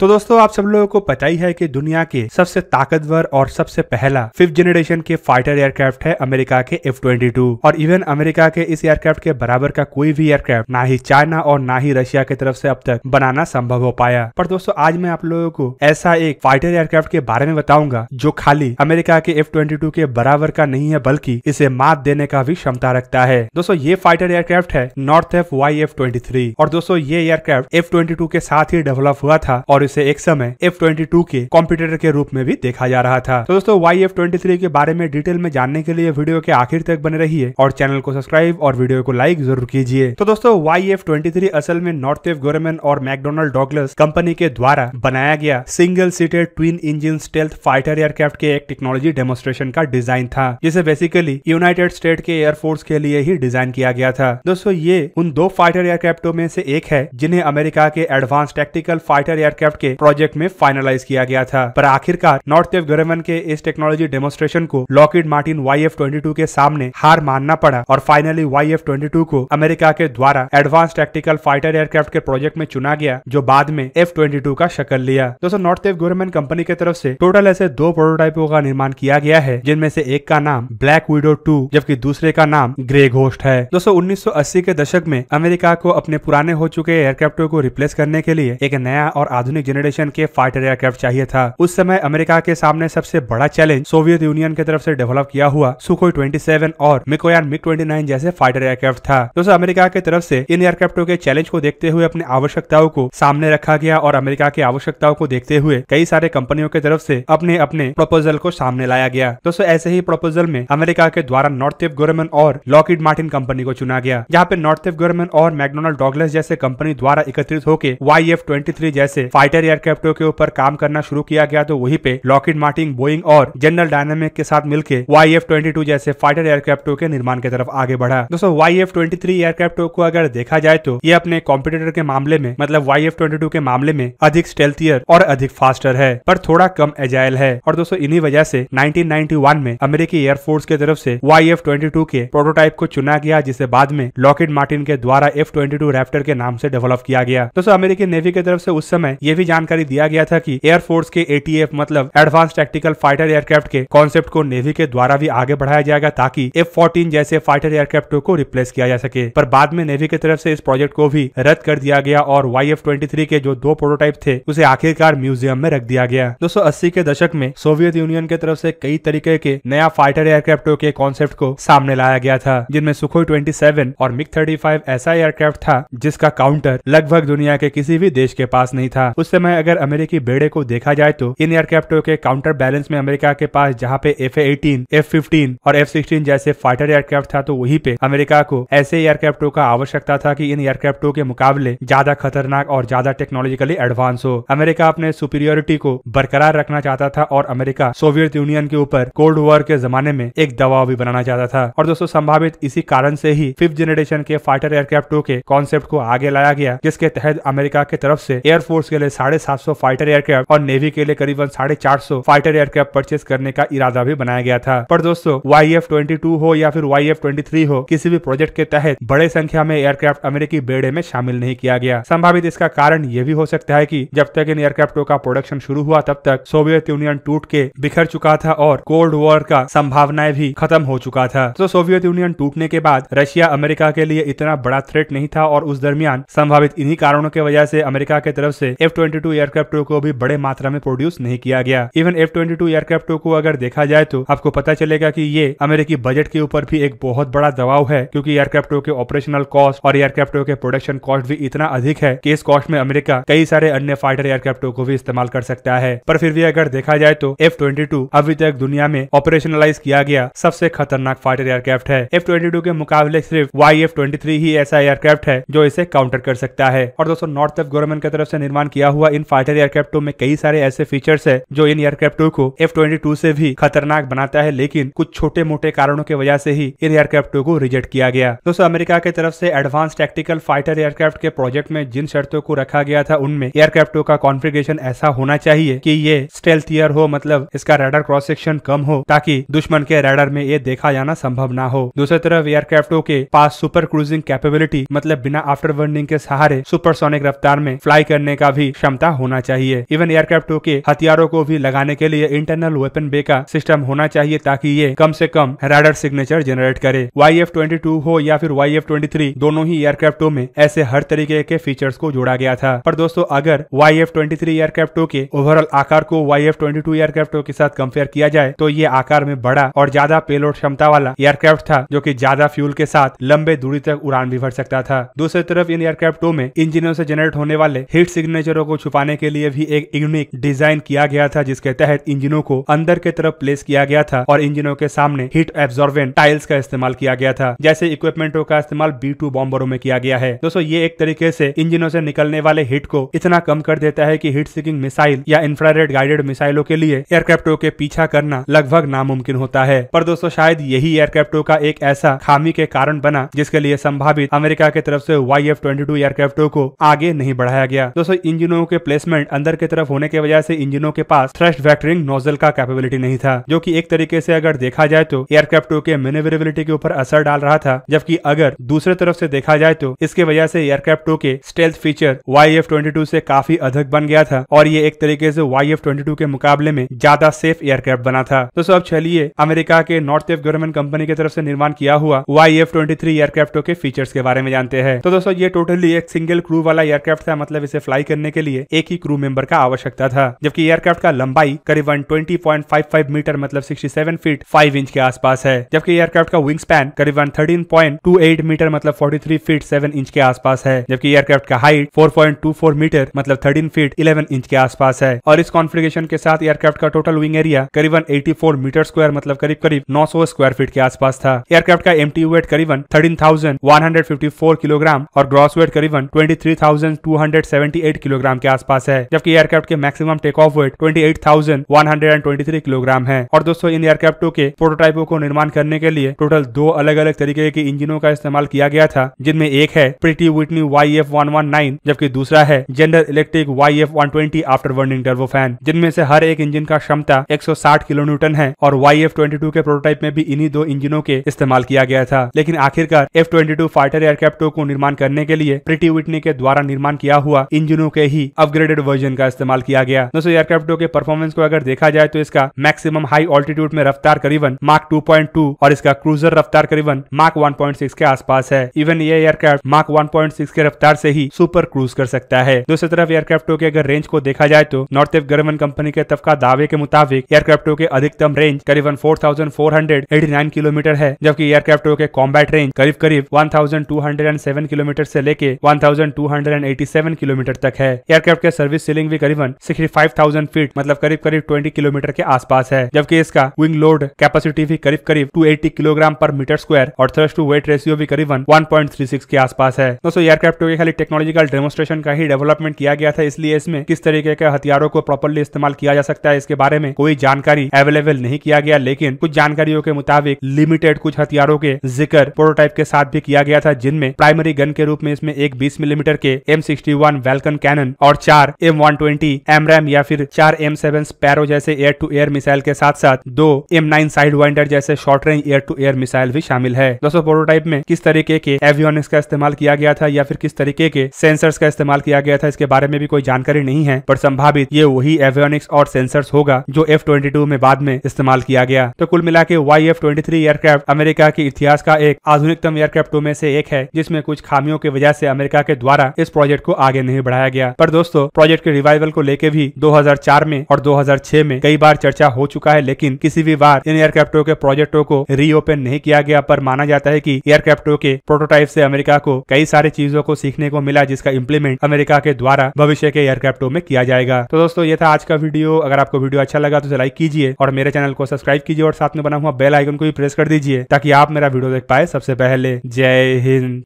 तो दोस्तों आप सब लोगों को पता ही है कि दुनिया के सबसे ताकतवर और सबसे पहला फिफ्थ जनरेशन के फाइटर एयरक्राफ्ट है अमेरिका के एफ ट्वेंटी टू और इवन अमेरिका के इस एयरक्राफ्ट के बराबर का कोई भी एयरक्राफ्ट ना ही चाइना और ना ही रशिया की तरफ से अब तक बनाना संभव हो पाया पर दोस्तों आज मैं आप लोगों को ऐसा एक फाइटर एयरक्राफ्ट के बारे में बताऊंगा जो खाली अमेरिका के एफ ट्वेंटी टू के बराबर का नहीं है बल्कि इसे मात देने का भी क्षमता रखता है दोस्तों ये फाइटर एयरक्राफ्ट है north F Y F twenty three और दोस्तों ये एयरक्राफ्ट एफ ट्वेंटी टू के साथ ही डेवलप हुआ था और इसे एक समय एफ ट्वेंटी टू के कॉम्पिटेटर के रूप में भी देखा जा रहा था तो दोस्तों वाई एफ ट्वेंटी थ्री के बारे में डिटेल में जानने के लिए वीडियो के आखिर तक बने रहिए और चैनल को सब्सक्राइब और वीडियो को लाइक जरूर कीजिए तो दोस्तों वाई एफ ट्वेंटी थ्री असल में नॉर्थ एफ गोरमेन और मैकडोनल्ड डॉगलस कंपनी के द्वारा बनाया गया single seated twin engine stealth fighter aircraft के एक टेक्नोलॉजी डेमोस्ट्रेशन का डिजाइन था जिसे बेसिकली यूनाइटेड स्टेट के एयरफोर्स के लिए ही डिजाइन किया गया था दोस्तों ये उन दो फाइटर एयरक्राफ्टों में से एक है जिन्हें अमेरिका के एडवांस टेक्टिकल फाइटर एयरक्राफ्ट के प्रोजेक्ट में फाइनलाइज किया गया था पर आखिरकार नॉर्थ एफ गवर्नमेंट के इस टेक्नोलॉजी डेमोस्ट्रेशन को लॉकिड मार्टिन वाई एफ के सामने हार मानना पड़ा और फाइनली वाई एफ को अमेरिका के द्वारा एडवांस टेक्टिकल फाइटर एयरक्राफ्ट के प्रोजेक्ट में चुना गया जो बाद में एफ का शक्ल लिया दोस्तों नॉर्थ एफ गवर्नमेंट कंपनी की तरफ ऐसी टोटल ऐसे दो प्रोटोटाइपों का निर्माण किया गया है जिनमें से एक का नाम ब्लैक विडो टू जबकि दूसरे का नाम ग्रे घोस्ट है दोस्तों उन्नीस के दशक में अमेरिका को अपने पुराने हो चुके एयरक्राफ्टों को रिप्लेस करने के लिए एक नया और आधुनिक जनरेशन के फाइटर एयरक्राफ्ट चाहिए था उस समय अमेरिका के सामने सबसे बड़ा चैलेंज सोवियत यूनियन की तरफ से डेवलप किया हुआ सुखोई 27 और मिकोयान मिक 29 जैसे फाइटर एयरक्राफ्ट था दोस्तों अमेरिका की तरफ से इन एयरक्राफ्टों के चैलेंज को देखते हुए अपनी आवश्यकताओं को सामने रखा गया और अमेरिका की आवश्यकताओं को देखते हुए कई सारे कंपनियों की तरफ से अपने अपने प्रपोजल को सामने लाया गया दोस्तों ऐसे ही प्रपोजल में अमेरिका के द्वारा नॉर्थ एफ गोरमन और लॉकिड मार्टिन कंपनी को चुना गया जहाँ पे नॉर्थ एफ गोरमन और मैकडोनल्ड डॉगलेस जैसे कंपनी द्वारा एकत्रित होकर वाई एफ जैसे फाइटर फाइटर एयरक्राफ्टों के ऊपर काम करना शुरू किया गया तो वहीं पे लॉकेट मार्टिन बोइंग और जनरल डायनामिक के साथ मिलकर वाई एफ ट्वेंटी टू जैसे फाइटर एयरक्राफ्टों के निर्माण की तरफ आगे बढ़ा दोस्तों वाई एफ ट्वेंटी थ्री एयरक्राफ्टों को अगर देखा जाए तो ये अपने कॉम्पिटिटर के मामले में मतलब वाई एफ ट्वेंटी टू के मामले में अधिक स्टेल्थियर और अधिक फास्टर है पर थोड़ा कम एजाइल है और दोस्तों इन्हीं वजह से 1991 में अमेरिकी एयरफोर्स की तरफ से वाई एफ ट्वेंटी टू के प्रोटोटाइप को चुना गया जिसे बाद में लॉकेट मार्टिन के द्वारा एफ ट्वेंटी टू के नाम से डेवलप किया गया दोस्तों अमेरिकी नेवी की तरफ से उस समय ये भी जानकारी दिया गया था कि एयरफोर्स के एटीएफ मतलब एडवांस टैक्टिकल फाइटर एयरक्राफ्ट के कॉन्सेप्ट को नेवी के द्वारा भी आगे बढ़ाया जाएगा ताकि एफ फोर्टीन जैसे फाइटर एयरक्राफ्ट को रिप्लेस किया जा सके पर बाद में नेवी की तरफ से इस प्रोजेक्ट को भी रद्द कर दिया गया और वाई एफ ट्वेंटी थ्री के जो दो प्रोटोटाइप थे उसे आखिरकार म्यूजियम में रख दिया गया दोस्तों अस्सी के दशक में सोवियत यूनियन की तरफ से कई तरीके के नया फाइटर एयरक्राफ्टों के कॉन्सेप्ट को सामने लाया गया था जिनमें सुखोई 27 और मिग 35 ऐसा एयरक्राफ्ट था जिसका काउंटर लगभग दुनिया के किसी भी देश के पास नहीं था उस समय अगर अमेरिकी बेड़े को देखा जाए तो इन एयरक्राफ्टों के काउंटर बैलेंस में अमेरिका के पास जहाँ पे एफ एटीन एफ फिफ्टीन और एफ सिक्सटीन जैसे फाइटर एयरक्राफ्ट था तो वही पे अमेरिका को ऐसे एयरक्राफ्टों का आवश्यकता था की इन एयरक्राफ्टों के मुकाबले ज्यादा खतरनाक और ज्यादा टेक्नोलॉजिकली एडवांस हो अमेरिका अपने सुपीरियोरिटी को बरकरार रखना चाहता था और अमेरिका सोवियत यूनियन के ऊपर कोल्ड वॉर के जमाने में एक दबाव भी बनाना चाहता था और दोस्तों संभावित इसी कारण से ही फिफ्थ जनरेशन के फाइटर एयरक्राफ्टों के कॉन्सेप्ट को आगे लाया गया जिसके तहत अमेरिका के तरफ से एयरफोर्स के लिए साढ़े सात सौ फाइटर एयरक्राफ्ट और नेवी के लिए करीबन साढ़े चार सौ फाइटर एयरक्राफ्ट परचेज करने का इरादा भी बनाया गया था पर दोस्तों वाई एफ ट्वेंटी टू हो या फिर वाई एफ ट्वेंटी थ्री हो किसी भी प्रोजेक्ट के तहत बड़े संख्या में एयरक्राफ्ट अमेरिकी बेड़े में शामिल नहीं किया गया संभावित इसका कारण यह भी हो सकता है की जब तक इन एयरक्राफ्टों का प्रोडक्शन शुरू हुआ तब तक सोवियत यूनियन टूट के बिखर चुका था और कोल्ड वॉर का संभावनाएं भी खत्म हो चुका था तो सोवियत यूनियन टूटने के बाद रशिया अमेरिका के लिए इतना बड़ा थ्रेट नहीं था और उस दरमियान संभावित इन्हीं कारणों की वजह से अमेरिका की तरफ से एफ f एयरक्राफ्ट को भी बड़े मात्रा में प्रोड्यूस नहीं किया गया इवन एफ ट्वेंटी एयरक्राफ्ट को अगर देखा जाए तो आपको पता चलेगा की ये अमेरिकी बजट के ऊपर भी एक बहुत बड़ा दबाव है क्यूँकी एयरक्राफ्ट के ऑपरेशनल कॉस्ट और एयरक्राफ्ट के प्रोडक्शन कॉस्ट भी इतना अधिक है की इस कॉस्ट में अमेरिका कई सारे अन्य फाइटर एयरक्राफ्ट को भी इस्तेमाल कर सकता है पर फिर भी अगर देखा जाए तो एफ अभी तक दुनिया में ऑपरेशनलाइज किया गया सबसे खतरनाक फाइटर एयरक्राफ्ट है एफ के मुकाबले सिर्फ वाई एफ ही ऐसा एयरक्राफ्ट है जो इसे काउंटर कर सकता है और दोस्तों नॉर्थ गवर्नमेंट की तरफ से निर्माण किया हुआ हुआ इन फाइटर एयरक्राफ्टों में कई सारे ऐसे फीचर्स है जो इन एयरक्राफ्टों को एफ ट्वेंटी टू भी खतरनाक बनाता है लेकिन कुछ छोटे मोटे कारणों की वजह से ही इन एयरक्राफ्टों को रिजेक्ट किया गया दोस्तों अमेरिका की तरफ से एडवांस टेक्टिकल फाइटर एयरक्राफ्ट के प्रोजेक्ट में जिन शर्तों को रखा गया था उनमें एयरक्राफ्टों का कॉन्फ़िगरेशन ऐसा होना चाहिए कि ये स्टेल्थियर हो मतलब इसका रेडर क्रॉस सेक्शन कम हो ताकि दुश्मन के रेडर में ये देखा जाना संभव ना हो दूसरी तरफ एयरक्राफ्टों के पास सुपर क्रूजिंग कैपेबिलिटी मतलब बिना आफ्टर वर्निंग के सहारे सुपरसोनिक रफ्तार में फ्लाई करने का भी क्षमता क्षमता होना चाहिए इवन एयरक्राफ्ट के हथियारों को भी लगाने के लिए इंटरनल वेपन बे का सिस्टम होना चाहिए ताकि ये कम से कम रैडर सिग्नेचर जनरेट करे वाई एफ ट्वेंटी टू हो या फिर वाई एफ ट्वेंटी थ्री दोनों ही एयरक्राफ्ट में ऐसे हर तरीके के फीचर्स को जोड़ा गया था पर दोस्तों अगर Y F twenty three aircraft के ओवरऑल आकार को Y F twenty two aircraft के साथ कंपेयर किया जाए तो ये आकार में बड़ा और ज्यादा पेलोड क्षमता वाला एयरक्राफ्ट था जो की ज्यादा फ्यूल के साथ लंबे दूरी तक उड़ान भी भर सकता था दूसरी तरफ इन एयरक्राफ्ट में इंजिनों से जनरेट होने वाले हीट सिग्नेचरों को छुपाने के लिए भी एक यूनिक डिजाइन किया गया था जिसके तहत इंजिनों को अंदर के तरफ प्लेस किया गया था और इंजिनों के सामने हीट एब्जॉर्बेंट टाइल्स का इस्तेमाल किया गया था जैसे इक्विपमेंटों का इस्तेमाल बी टू बॉम्बरों में किया गया है दोस्तों ये एक तरीके से इंजिनों से निकलने वाले हिट को इतना कम कर देता है की हिट सिकिंग मिसाइल या इंफ्रारेड गाइडेड मिसाइलों के लिए एयरक्राफ्टों के पीछा करना लगभग नामुमकिन होता है पर दोस्तों शायद यही एयरक्राफ्टों का एक ऐसा खामी के कारण बना जिसके लिए संभावित अमेरिका के तरफ से वाई एफ ट्वेंटी टू एयरक्राफ्टों को आगे नहीं बढ़ाया गया दोस्तों इंजिनों के प्लेसमेंट अंदर की तरफ होने की वजह से इंजनों के पास थ्रस्ट वैक्टरिंग नोजल का कैपेबिलिटी नहीं था जो कि एक तरीके से अगर देखा जाए तो एयरक्राफ्ट के मेनेवरेबिलिटी के ऊपर असर डाल रहा था जबकि अगर दूसरे तरफ से देखा जाए तो इसके वजह से एयरक्राफ्ट के stealth feature Y F twenty two से काफी अधिक बन गया था और ये एक तरीके से वाई एफ ट्वेंटी टू के मुकाबले में ज्यादा सेफ एयरक्राफ्ट बना था तो सब चलिए अमेरिका के नॉर्थ एफ गवर्नमेंट कंपनी की तरफ से निर्माण किया हुआ वाई एफ ट्वेंटी थ्री एयरक्राफ्टों के फीचर्स के बारे में जानते हैं तो दोस्तों ये टोटली एक सिंगल क्रू वाला एयरक्राफ्ट था मतलब इसे फ्लाई करने के लिए लिए एक ही क्रू मेंबर का आवश्यकता था जबकि एयरक्राफ्ट का लंबाई करीबन 20.55 मीटर मतलब 67 फीट 5 इंच के आसपास है जबकि एयरक्राफ्ट का विंग स्पैन करीबन 13.28 मीटर मतलब 43 फीट 7 इंच के आसपास है जबकि एयरक्राफ्ट का हाइट 4.24 मीटर मतलब 13 फीट 11 इंच के आसपास है और इस कॉन्फ़िगरेशन के साथ एयरक्राफ्ट का टोटल विंग एरिया करीबन 84 मीटर स्क्वायर मतलब करीब करीब 900 स्क्वायर फीट के आसपास था एयरक्राफ्ट का एमटी वेट करीबन 13,154 किलोग्राम और ग्रॉस वेट करीबन 23,278 किलोग्राम के आसपास है जबकि एयरक्राफ्ट के maximum take off weight 28,123 kilogram है और दोस्तों इन एयरक्राफ्टों के प्रोटोटाइपों को निर्माण करने के लिए टोटल दो अलग अलग तरीके के इंजिनों का इस्तेमाल किया गया था जिनमें एक है प्रिटी विटनी वाई एफ जबकि दूसरा है General Electric Y F after turbo fan जिनमें से हर एक इंजन का क्षमता 160 किलो न्यूटन है और वाई एफ के प्रोटोटाइप में भी इन्हीं दो इंजनों के इस्तेमाल किया गया था लेकिन आखिरकार एफ ट्वेंटी फाइटर एयरक्राफ्टों को निर्माण करने के लिए प्रिटी विटनी के द्वारा निर्माण किया हुआ इंजनों के ही अपग्रेडेड वर्जन का इस्तेमाल किया गया दोस्तों एयरक्राफ्टों के परफॉर्मेंस को अगर देखा जाए तो इसका मैक्सिमम हाई ऑल्टीट्यूड में रफ्तार करीबन मार्क 2.2 और इसका क्रूजर रफ्तार करीबन मार्क 1.6 के आसपास है इवन ये एयरक्राफ्ट मार्क 1.6 के रफ्तार से ही सुपर क्रूज कर सकता है दूसरी तरफ एयरक्राफ्टों के अगर रेंज को देखा जाए तो नॉर्थ एफ गर्मन कंपनी के तबका दावे के मुताबिक एयरक्राफ्टों के अधिकतम रेंज करीबन 4,489 किलोमीटर है जबकि एयरक्राफ्टों के कॉम्बैट रेंज करीब करीब 1,207 किलोमीटर से लेके 1,287 किलोमीटर तक है एयरक्राफ्ट के सर्विस सीलिंग भी करीबन थाउजेंड फीट मतलब करीब करीब ट्वेंटी किलोमीटर के आसपास है जबकि इसका विंग लोड कैपेसिटी भी करीब करीब two eighty kilogram per meter square और थ्रस्ट टू वेट रेशियो भी करीबन सिक्स के आसपास है दोस्तों एयरक्राफ्ट के खाली टेक्नोलॉजिकल डेमोस्ट्रेशन का ही डेवलपमेंट किया गया था इसलिए इसमें किस तरीके के हथियारों को प्रॉपरली इस्तेमाल किया जा सकता है इसके बारे में कोई जानकारी अवेलेबल नहीं किया गया लेकिन कुछ जानकारियों के मुताबिक लिमिटेड कुछ हथियारों के जिक्र प्रोटोटाइप के साथ भी किया गया था जिनमें प्राइमरी गन के रूप में इसमें एक बीस मिलीमीटर के M sixty one Vulcan cannon और और चार एम वन ट्वेंटी एमरैम या फिर चार एम सेवन स्पैरो जैसे एयर टू एयर मिसाइल के साथ साथ दो एम नाइन साइड वाइंडर जैसे short range air to air missile भी शामिल है दोस्तों प्रोटोटाइप में किस तरीके के एवियोनिक्स का इस्तेमाल किया गया था या फिर किस तरीके के सेंसर्स का इस्तेमाल किया गया था इसके बारे में भी कोई जानकारी नहीं है पर संभावित ये वही एवियोनिक्स और सेंसर्स होगा जो एफ ट्वेंटी टू में बाद में इस्तेमाल किया गया तो कुल मिला के Y F twenty three aircraft America के इतिहास का एक आधुनिकतम एयरक्राफ्टों में से एक है जिसमें कुछ खामियों की वजह से अमेरिका के द्वारा इस प्रोजेक्ट को आगे नहीं बढ़ाया गया पर दोस्तों प्रोजेक्ट के रिवाइवल को लेके भी 2004 में और 2006 में कई बार चर्चा हो चुका है लेकिन किसी भी बार इन एयरक्राफ्टों के प्रोजेक्टों को रीओपन नहीं किया गया पर माना जाता है कि एयरक्राफ्टों के प्रोटोटाइप से अमेरिका को कई सारी चीजों को सीखने को मिला जिसका इम्प्लीमेंट अमेरिका के द्वारा भविष्य के एयरक्राफ्टों में किया जाएगा तो दोस्तों ये था आज का वीडियो अगर आपको वीडियो अच्छा लगा तो लाइक कीजिए और मेरे चैनल को सब्सक्राइब कीजिए और साथ में बना हुआ बेल आइकन को भी प्रेस कर दीजिए ताकि आप मेरा वीडियो देख पाए सबसे पहले जय हिंद